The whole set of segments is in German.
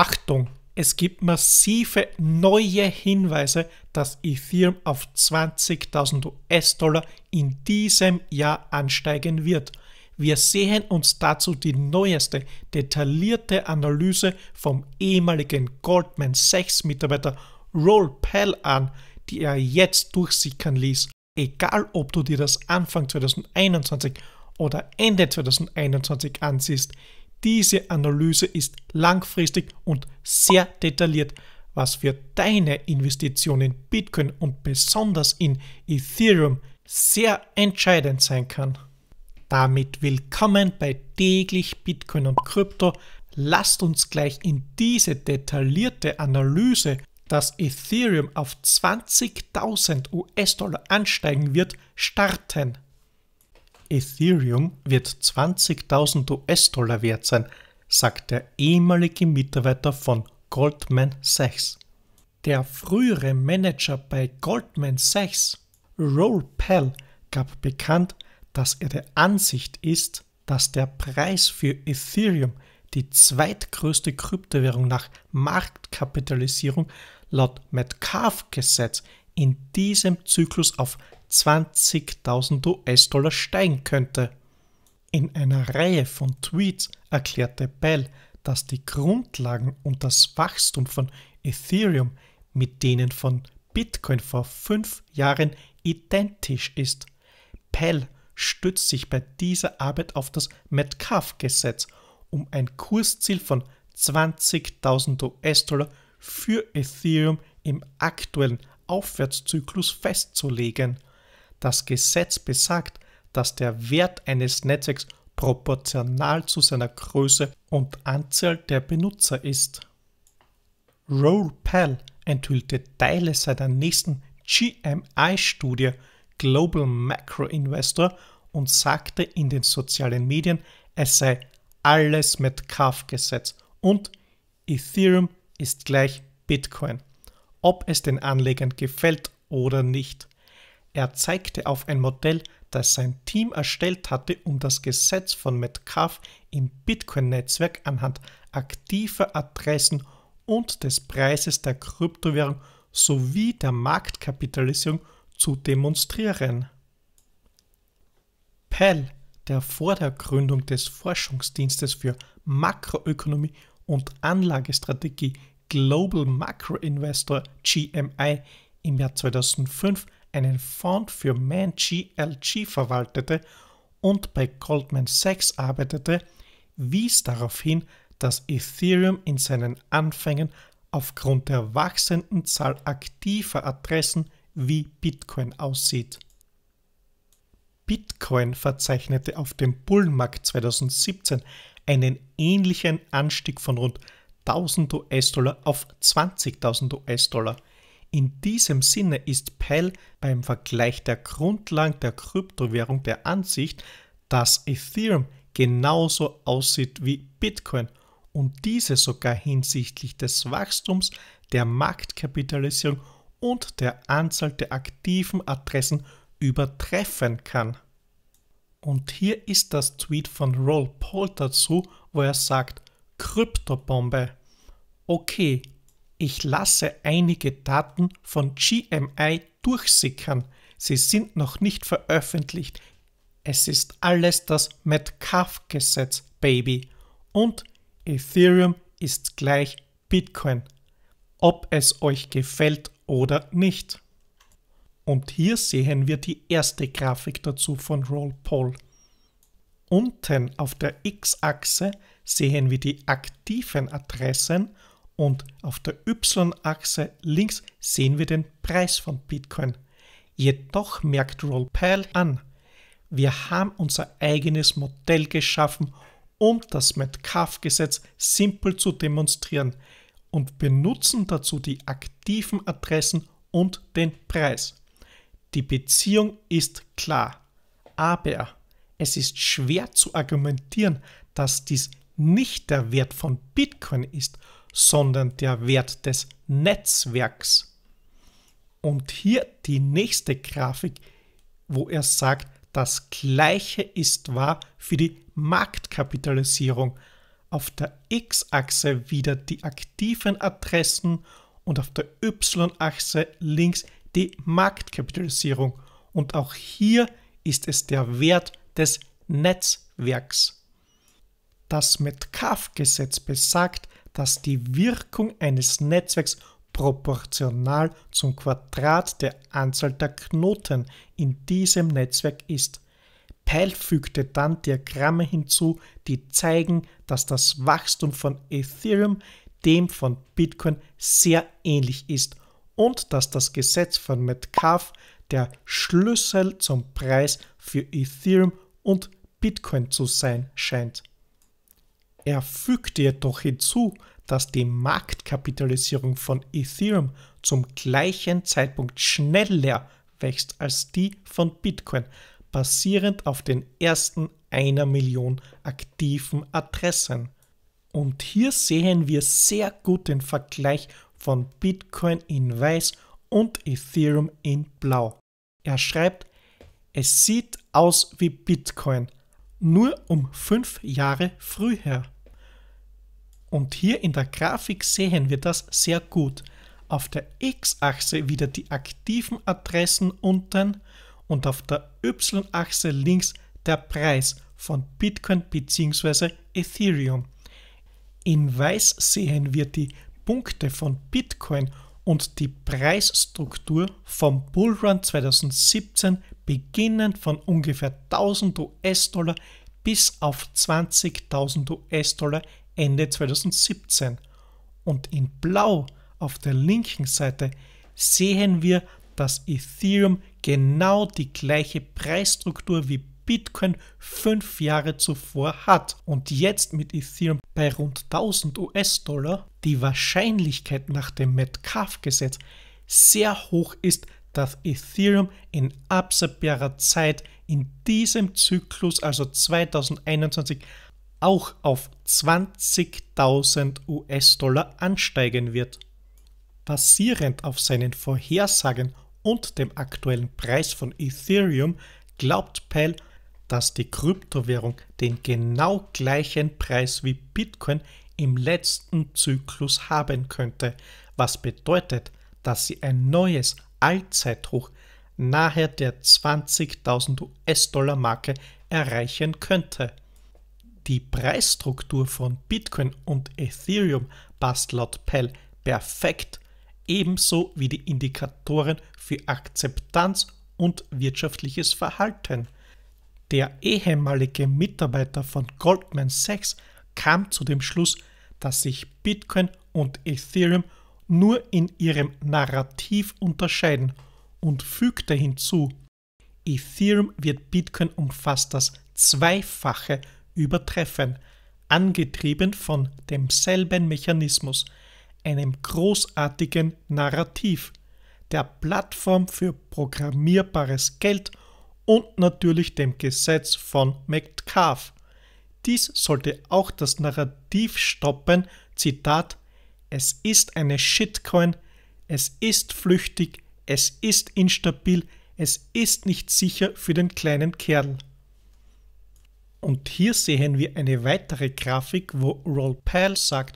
Achtung, es gibt massive neue Hinweise, dass Ethereum auf 20.000 US-Dollar in diesem Jahr ansteigen wird. Wir sehen uns dazu die neueste detaillierte Analyse vom ehemaligen Goldman Sachs Mitarbeiter Roll Pell an, die er jetzt durchsickern ließ. Egal ob du dir das Anfang 2021 oder Ende 2021 ansiehst, diese Analyse ist langfristig und sehr detailliert, was für deine Investition in Bitcoin und besonders in Ethereum sehr entscheidend sein kann. Damit willkommen bei täglich Bitcoin und Krypto. Lasst uns gleich in diese detaillierte Analyse, dass Ethereum auf 20.000 US-Dollar ansteigen wird, starten. Ethereum wird 20.000 US-Dollar wert sein, sagt der ehemalige Mitarbeiter von Goldman Sachs. Der frühere Manager bei Goldman Sachs, Roel Pell, gab bekannt, dass er der Ansicht ist, dass der Preis für Ethereum, die zweitgrößte Kryptowährung nach Marktkapitalisierung, laut metcalfe gesetz in diesem Zyklus auf 20.000 US-Dollar steigen könnte. In einer Reihe von Tweets erklärte Bell, dass die Grundlagen und das Wachstum von Ethereum mit denen von Bitcoin vor fünf Jahren identisch ist. Pell stützt sich bei dieser Arbeit auf das Metcalf-Gesetz, um ein Kursziel von 20.000 US-Dollar für Ethereum im aktuellen Aufwärtszyklus festzulegen. Das Gesetz besagt, dass der Wert eines Netzwerks proportional zu seiner Größe und Anzahl der Benutzer ist. RollPal enthüllte Teile seiner nächsten GMI-Studie Global Macro Investor und sagte in den sozialen Medien, es sei alles mit Metcalf-Gesetz und Ethereum ist gleich Bitcoin ob es den Anlegern gefällt oder nicht. Er zeigte auf ein Modell, das sein Team erstellt hatte, um das Gesetz von Metcalf im Bitcoin-Netzwerk anhand aktiver Adressen und des Preises der Kryptowährung sowie der Marktkapitalisierung zu demonstrieren. Pell, der vor der Gründung des Forschungsdienstes für Makroökonomie und Anlagestrategie Global Macro Investor GMI im Jahr 2005 einen Fonds für Man GLG verwaltete und bei Goldman Sachs arbeitete, wies darauf hin, dass Ethereum in seinen Anfängen aufgrund der wachsenden Zahl aktiver Adressen wie Bitcoin aussieht. Bitcoin verzeichnete auf dem Bullenmarkt 2017 einen ähnlichen Anstieg von rund 1000 US-Dollar auf 20.000 US-Dollar. In diesem Sinne ist Pell beim Vergleich der Grundlagen der Kryptowährung der Ansicht, dass Ethereum genauso aussieht wie Bitcoin und diese sogar hinsichtlich des Wachstums, der Marktkapitalisierung und der Anzahl der aktiven Adressen übertreffen kann. Und hier ist das Tweet von Roll Paul dazu, wo er sagt, Kryptobombe okay, ich lasse einige Daten von GMI durchsickern. Sie sind noch nicht veröffentlicht. Es ist alles das Metcalf-Gesetz, Baby. Und Ethereum ist gleich Bitcoin. Ob es euch gefällt oder nicht. Und hier sehen wir die erste Grafik dazu von Roll Poll. Unten auf der X-Achse sehen wir die aktiven Adressen und auf der Y-Achse links sehen wir den Preis von Bitcoin. Jedoch merkt Roll an, wir haben unser eigenes Modell geschaffen, um das Metcalf-Gesetz simpel zu demonstrieren und benutzen dazu die aktiven Adressen und den Preis. Die Beziehung ist klar, aber es ist schwer zu argumentieren, dass dies nicht der Wert von Bitcoin ist, sondern der Wert des Netzwerks. Und hier die nächste Grafik, wo er sagt, das gleiche ist wahr für die Marktkapitalisierung. Auf der X-Achse wieder die aktiven Adressen und auf der Y-Achse links die Marktkapitalisierung. Und auch hier ist es der Wert des Netzwerks. Das Metcalf-Gesetz besagt, dass die Wirkung eines Netzwerks proportional zum Quadrat der Anzahl der Knoten in diesem Netzwerk ist. Pell fügte dann Diagramme hinzu, die zeigen, dass das Wachstum von Ethereum dem von Bitcoin sehr ähnlich ist und dass das Gesetz von Metcalf der Schlüssel zum Preis für Ethereum und Bitcoin zu sein scheint. Er fügte jedoch hinzu, dass die Marktkapitalisierung von Ethereum zum gleichen Zeitpunkt schneller wächst als die von Bitcoin, basierend auf den ersten einer Million aktiven Adressen. Und hier sehen wir sehr gut den Vergleich von Bitcoin in weiß und Ethereum in blau. Er schreibt, es sieht aus wie Bitcoin, nur um fünf Jahre früher. Und hier in der Grafik sehen wir das sehr gut. Auf der X-Achse wieder die aktiven Adressen unten und auf der Y-Achse links der Preis von Bitcoin bzw. Ethereum. In Weiß sehen wir die Punkte von Bitcoin und die Preisstruktur vom Bullrun 2017 beginnend von ungefähr 1000 US-Dollar bis auf 20.000 US-Dollar Ende 2017. Und in Blau auf der linken Seite sehen wir, dass Ethereum genau die gleiche Preisstruktur wie Bitcoin fünf Jahre zuvor hat und jetzt mit Ethereum bei rund 1000 US-Dollar die Wahrscheinlichkeit nach dem Metcalf-Gesetz sehr hoch ist, dass Ethereum in absehbarer Zeit in diesem Zyklus, also 2021, auch auf 20.000 US-Dollar ansteigen wird. Basierend auf seinen Vorhersagen und dem aktuellen Preis von Ethereum glaubt Pell, dass die Kryptowährung den genau gleichen Preis wie Bitcoin im letzten Zyklus haben könnte, was bedeutet, dass sie ein neues Allzeithoch nahe der 20.000 US-Dollar-Marke erreichen könnte. Die Preisstruktur von Bitcoin und Ethereum passt laut Pell perfekt, ebenso wie die Indikatoren für Akzeptanz und wirtschaftliches Verhalten. Der ehemalige Mitarbeiter von Goldman Sachs kam zu dem Schluss, dass sich Bitcoin und Ethereum nur in ihrem Narrativ unterscheiden und fügte hinzu, Ethereum wird Bitcoin um fast das Zweifache übertreffen, angetrieben von demselben Mechanismus, einem großartigen Narrativ, der Plattform für programmierbares Geld und natürlich dem Gesetz von McCarth. Dies sollte auch das Narrativ stoppen, Zitat, es ist eine Shitcoin, es ist flüchtig, es ist instabil, es ist nicht sicher für den kleinen Kerl. Und hier sehen wir eine weitere Grafik, wo roll sagt,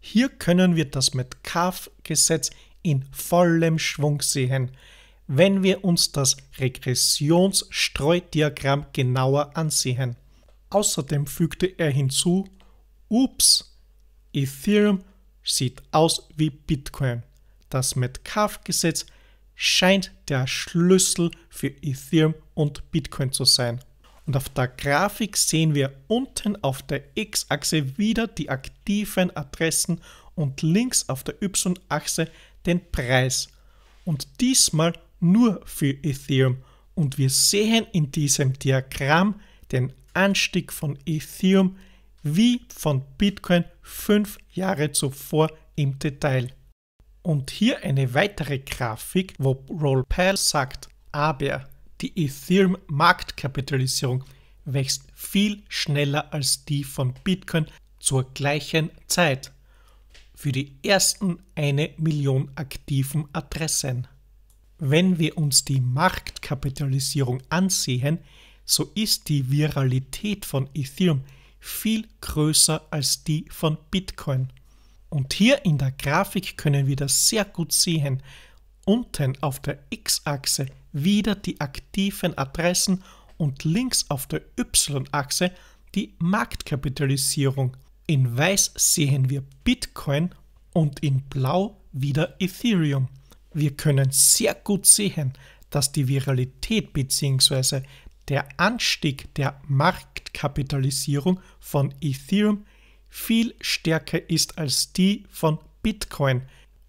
hier können wir das Metcalf-Gesetz in vollem Schwung sehen, wenn wir uns das Regressionsstreudiagramm genauer ansehen. Außerdem fügte er hinzu, ups, Ethereum sieht aus wie Bitcoin. Das Metcalf-Gesetz scheint der Schlüssel für Ethereum und Bitcoin zu sein. Und auf der Grafik sehen wir unten auf der X-Achse wieder die aktiven Adressen und links auf der Y-Achse den Preis. Und diesmal nur für Ethereum. Und wir sehen in diesem Diagramm den Anstieg von Ethereum wie von Bitcoin fünf Jahre zuvor im Detail. Und hier eine weitere Grafik, wo Roll Pell sagt, aber die Ethereum-Marktkapitalisierung wächst viel schneller als die von Bitcoin zur gleichen Zeit. Für die ersten eine Million aktiven Adressen. Wenn wir uns die Marktkapitalisierung ansehen, so ist die Viralität von Ethereum viel größer als die von Bitcoin. Und hier in der Grafik können wir das sehr gut sehen. Unten auf der x-Achse wieder die aktiven Adressen und links auf der Y-Achse die Marktkapitalisierung. In weiß sehen wir Bitcoin und in blau wieder Ethereum. Wir können sehr gut sehen, dass die Viralität bzw. der Anstieg der Marktkapitalisierung von Ethereum viel stärker ist als die von Bitcoin.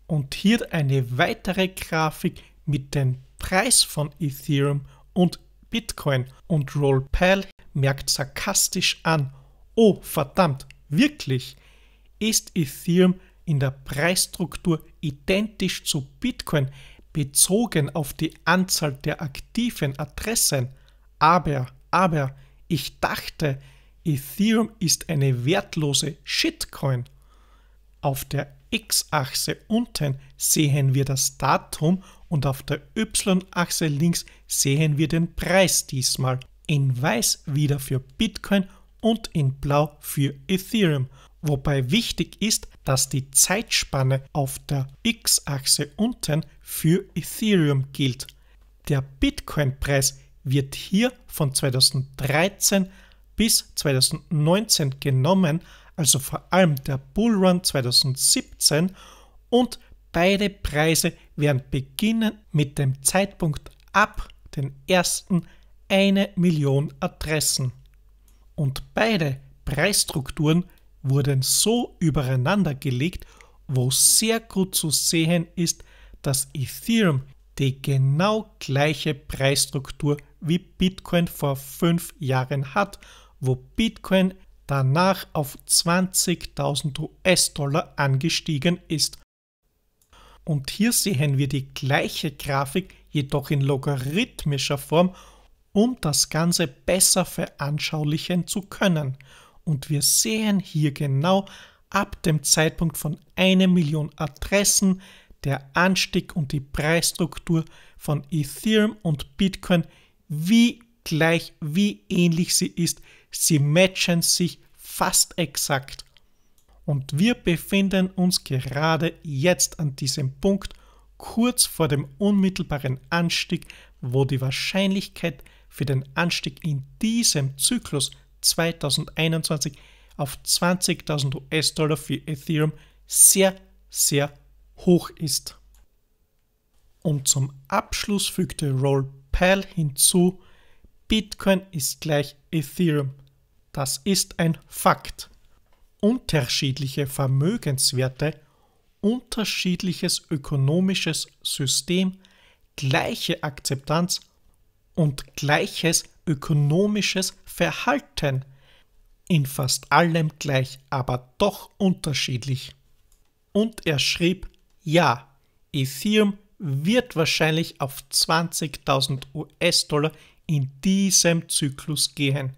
Und hier eine weitere Grafik mit den Preis von Ethereum und Bitcoin und RollPal merkt sarkastisch an, oh verdammt, wirklich, ist Ethereum in der Preisstruktur identisch zu Bitcoin bezogen auf die Anzahl der aktiven Adressen. Aber, aber, ich dachte, Ethereum ist eine wertlose Shitcoin. Auf der x-Achse unten sehen wir das Datum und auf der y-Achse links sehen wir den Preis diesmal. In weiß wieder für Bitcoin und in blau für Ethereum. Wobei wichtig ist, dass die Zeitspanne auf der x-Achse unten für Ethereum gilt. Der Bitcoin-Preis wird hier von 2013 bis 2019 genommen, also vor allem der Bullrun 2017 und beide Preise werden beginnen mit dem Zeitpunkt ab den ersten eine Million Adressen. Und beide Preisstrukturen wurden so übereinander gelegt, wo sehr gut zu sehen ist, dass Ethereum die genau gleiche Preisstruktur wie Bitcoin vor fünf Jahren hat, wo Bitcoin danach auf 20.000 US-Dollar angestiegen ist. Und hier sehen wir die gleiche Grafik, jedoch in logarithmischer Form, um das Ganze besser veranschaulichen zu können. Und wir sehen hier genau ab dem Zeitpunkt von 1 Million Adressen der Anstieg und die Preisstruktur von Ethereum und Bitcoin, wie gleich, wie ähnlich sie ist Sie matchen sich fast exakt. Und wir befinden uns gerade jetzt an diesem Punkt, kurz vor dem unmittelbaren Anstieg, wo die Wahrscheinlichkeit für den Anstieg in diesem Zyklus 2021 auf 20.000 US-Dollar für Ethereum sehr, sehr hoch ist. Und zum Abschluss fügte Roll Pell hinzu, Bitcoin ist gleich Ethereum. Das ist ein Fakt. Unterschiedliche Vermögenswerte, unterschiedliches ökonomisches System, gleiche Akzeptanz und gleiches ökonomisches Verhalten. In fast allem gleich, aber doch unterschiedlich. Und er schrieb, ja, Ethereum wird wahrscheinlich auf 20.000 US-Dollar in diesem Zyklus gehen.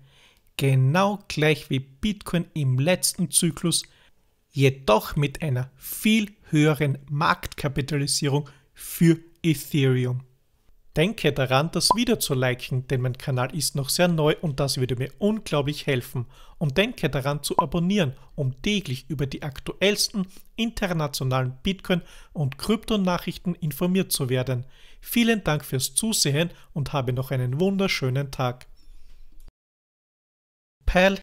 Genau gleich wie Bitcoin im letzten Zyklus, jedoch mit einer viel höheren Marktkapitalisierung für Ethereum. Denke daran, das Video zu liken, denn mein Kanal ist noch sehr neu und das würde mir unglaublich helfen. Und denke daran zu abonnieren, um täglich über die aktuellsten internationalen Bitcoin- und Kryptonachrichten informiert zu werden. Vielen Dank fürs Zusehen und habe noch einen wunderschönen Tag. Pal